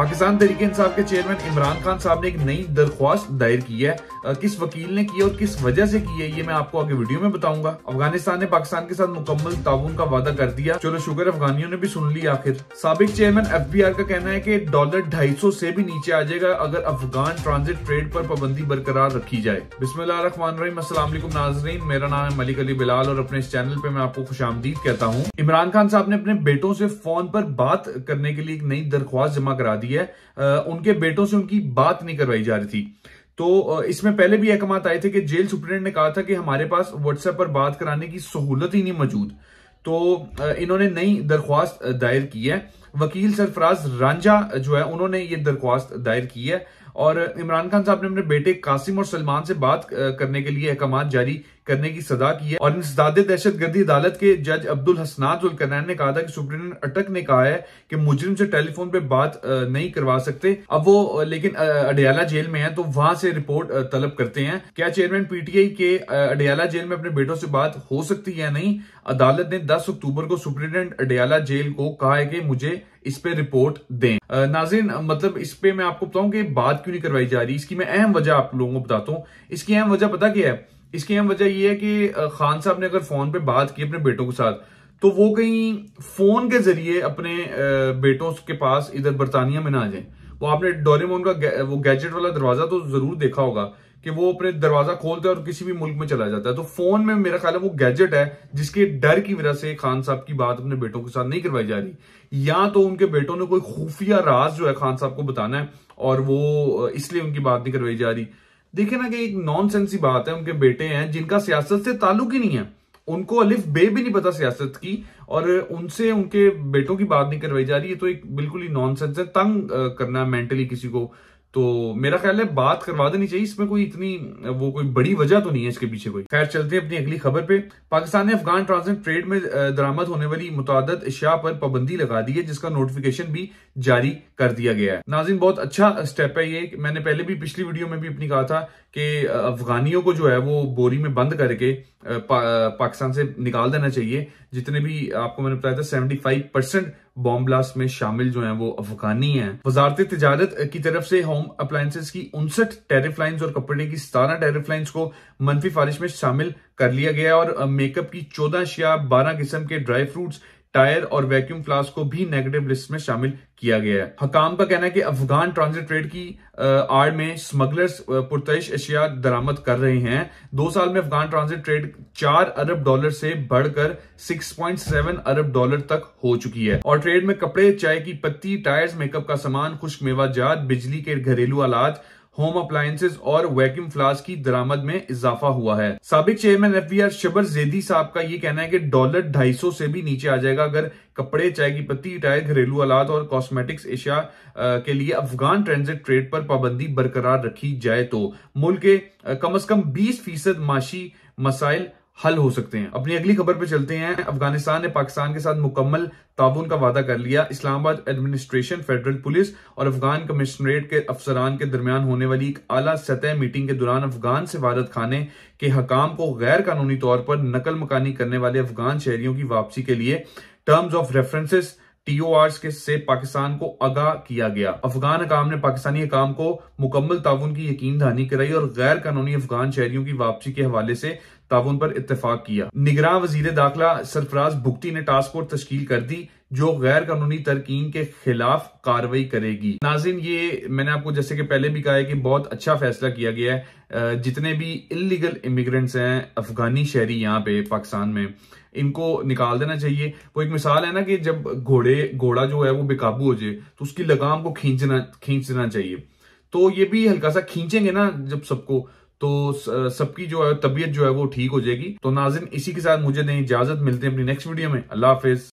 पाकिस्तान तरीके इंसाफ के चेयरमैन इमरान खान साहब ने एक नई दरख्वास्त दायर की है किस वकील ने किया और किस वजह से की है ये मैं आपको आगे वीडियो में बताऊंगा अफगानिस्तान ने पाकिस्तान के साथ मुकम्मल ताउन का वादा कर दिया चलो शुगर अफगानियों ने भी सुन ली आखिर सबक चेयरमैन एफ का कहना है की डॉलर ढाई से भी नीचे आ जाएगा अगर अफगान ट्रांजिट ट्रेड पर पाबंदी बरकरार रखी जाए बिस्मिल्लाम असलम नाजरीन मेरा नाम है मलिक अली बिलाल और अपने इस चैनल पे मैं आपको खुश कहता हूँ इमरान खान साहब ने अपने बेटों से फोन पर बात करने के लिए एक नई दरख्वास्त जमा करा दी है आ, उनके बेटों से उनकी बात नहीं करवाई जा रही थी तो इसमें पहले भी अहकाम आए थे कि जेल सुप्रिंटेंट ने कहा था कि हमारे पास व्हाट्सएप पर बात कराने की सहूलत ही नहीं मौजूद तो इन्होंने नई दरख्वास्त दायर की है वकील सरफराज रांझा जो है उन्होंने ये दरख्वास्त दायर की है और इमरान खान साहब ने अपने बेटे कासिम और सलमान से बात करने के लिए अहकाम जारी करने की सजा की है और इंसदाद दहशत गर्दी अदालत के जज अब्दुल हसनात उलकनैन ने कहा था कि सुप्रिंटेंडेंट अटक ने कहा है कि मुजरिम से टेलीफोन पे बात नहीं करवा सकते अब वो लेकिन अडयाला जेल में है तो वहां से रिपोर्ट तलब करते हैं क्या चेयरमैन पीटीआई के अडयाला जेल में अपने बेटों से बात हो सकती है या नहीं अदालत ने दस अक्टूबर को सुप्रीटेंडेंट अडयाला जेल को कहा है कि मुझे इस पे रिपोर्ट दें नाजिन मतलब इस पे मैं आपको बताऊं कि बात क्यों नहीं करवाई जा रही इसकी मैं अहम वजह आप लोगों को बताता हूं इसकी अहम वजह पता क्या है इसकी अहम वजह यह है कि खान साहब ने अगर फोन पे बात की अपने बेटों के साथ तो वो कहीं फोन के जरिए अपने बेटों के पास इधर बरतानिया में ना आ जाए वो आपने डोरेमोन का वो गैजेट वाला दरवाजा तो जरूर देखा होगा कि वो अपने दरवाजा खोलता है और किसी भी मुल्क में चला जाता है तो फोन में मेरा ख्याल है वो गैजेट है जिसके डर की वजह से खान साहब की बात अपने बेटों के साथ नहीं करवाई जा रही या तो उनके बेटों ने कोई खुफिया राज जो है खान साहब को बताना है और वो इसलिए उनकी बात नहीं करवाई जा रही देखे ना कि एक नॉन सेंसी बात है उनके बेटे हैं जिनका सियासत से ताल्लुक ही नहीं है उनको अलिफ बे भी नहीं पता सियासत की और उनसे उनके बेटों की बात नहीं करवाई जा रही है तो एक बिल्कुल ही नॉनसेंस है तंग करना मेंटली किसी को तो मेरा ख्याल है बात करवा देनी चाहिए इसमें कोई इतनी वो कोई बड़ी वजह तो नहीं है इसके पीछे कोई खैर चलते हैं अपनी अगली खबर पे पाकिस्तान ने अफगान ट्रांजिट ट्रेड में दरामद होने वाली मुताद अशिया पर पाबंदी लगा दी है जिसका नोटिफिकेशन भी जारी कर दिया गया है नाजिन बहुत अच्छा स्टेप है ये मैंने पहले भी पिछली वीडियो में भी अपनी कहा था कि अफगानियों को जो है वो बोरी में बंद करके पा, पाकिस्तान से निकाल देना चाहिए जितने भी आपको मैंने बताया था सेवेंटी बॉम्ब ब्लास्ट में शामिल जो है वो अफगानी है वजारत तजारत की तरफ से होम अप्लायसेज की उनसठ टेरिफ लाइन्स और कपड़े की सतारह टेरिफ लाइन्स को मनफी फारिश में शामिल कर लिया गया और मेकअप की चौदह शिया बारह किस्म के ड्राई फ्रूट्स टायर और वैक्यूम क्लास को भी नेगेटिव लिस्ट में शामिल किया गया है हकाम का कहना है कि अफगान ट्रांजिट ट्रेड की आड़ में स्मगलर्स पुरतश अशिया दरामद कर रहे हैं दो साल में अफगान ट्रांजिट ट्रेड चार अरब डॉलर से बढ़कर 6.7 अरब डॉलर तक हो चुकी है और ट्रेड में कपड़े चाय की पत्ती टायर्स मेकअप का सामान खुश्क मेवा जात बिजली के घरेलू आलात होम अप्लायसेज और वैक्यूम फ्लास की दरामद में इजाफा हुआ है सबक chairman F V R Shabbar Zaidi साहब का ये कहना है कि डॉलर ढाई सौ से भी नीचे आ जाएगा अगर कपड़े चाय की पत्ती टायर घरेलू आलात और कॉस्मेटिक्स एशिया के लिए अफगान ट्रांजिट ट्रेड पर पाबंदी बरकरार रखी जाए तो मुल्क के कम अज कम बीस फीसद माशी मसाइल हल हो सकते हैं अपनी अगली खबर पर चलते हैं अफगानिस्तान ने पाकिस्तान के साथ मुकम्मल ताउन का वादा कर लिया इस्लामाबाद एडमिनिस्ट्रेशन फेडरल पुलिस और अफगान कमिश्नरेट के अफसरान के दरमियान होने वाली एक आला सतह मीटिंग के दौरान अफगान सिफारत खाने के हकाम को गैर कानूनी तौर पर नकल मकानी करने वाले अफगान शहरियों की वापसी के लिए टर्म्स ऑफ रेफरेंसेस टीओआरस के से पाकिस्तान को आगाह किया गया अफगान अकाम ने पाकिस्तानी अकाम को मुकम्मल ताउन की यकीन दहानी कराई और गैर कानूनी अफगान शहरियों की वापसी के हवाले से ताउन पर इतफाक किया निगरान वजीर दाखिला सरफराज भुगती ने टास्क फोर्स तश्कील कर दी जो गैर कानूनी तरकीन के खिलाफ कार्रवाई करेगी नाजिन ये मैंने आपको जैसे कि पहले भी कहा है कि बहुत अच्छा फैसला किया गया है जितने भी इलीगल इमिग्रेंट्स हैं अफगानी शहरी यहाँ पे पाकिस्तान में इनको निकाल देना चाहिए वो एक मिसाल है ना कि जब घोड़े घोड़ा जो है वो बेकाबू हो जाए तो उसकी लगाम को खींचना खींच देना चाहिए तो ये भी हल्का सा खींचेंगे ना जब सबको तो सबकी जो है तबीयत जो है वो ठीक हो जाएगी तो नाजिन इसी के साथ मुझे नहीं इजाजत मिलते हैं अपनी नेक्स्ट वीडियो में अल्लाह हाफिज